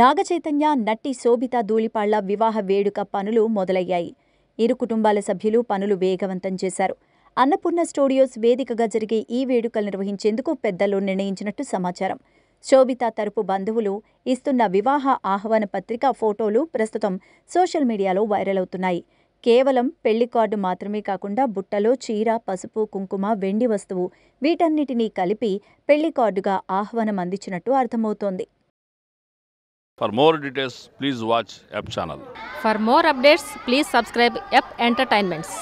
నాగచైతన్య నట్టి శోభిత ధూళిపాళ్ల వివాహ వేడుక పనులు మొదలయ్యాయి ఇరు కుటుంబాల సభ్యులు పనులు వేగవంతం చేశారు అన్నపూర్ణ స్టూడియోస్ వేదికగా జరిగే ఈ వేడుకలు నిర్వహించేందుకు పెద్దలు నిర్ణయించినట్టు సమాచారం శోభిత తరపు బంధువులు ఇస్తున్న వివాహ ఆహ్వాన పత్రిక ఫోటోలు ప్రస్తుతం సోషల్ మీడియాలో వైరల్ అవుతున్నాయి కేవలం పెళ్లి కార్డు మాత్రమే కాకుండా బుట్టలో చీర పసుపు కుంకుమ వెండి వస్తువు వీటన్నిటినీ కలిపి పెళ్లి కార్డుగా ఆహ్వానం అందించినట్టు అర్థమవుతోంది for more details please watch app channel for more updates please subscribe app entertainments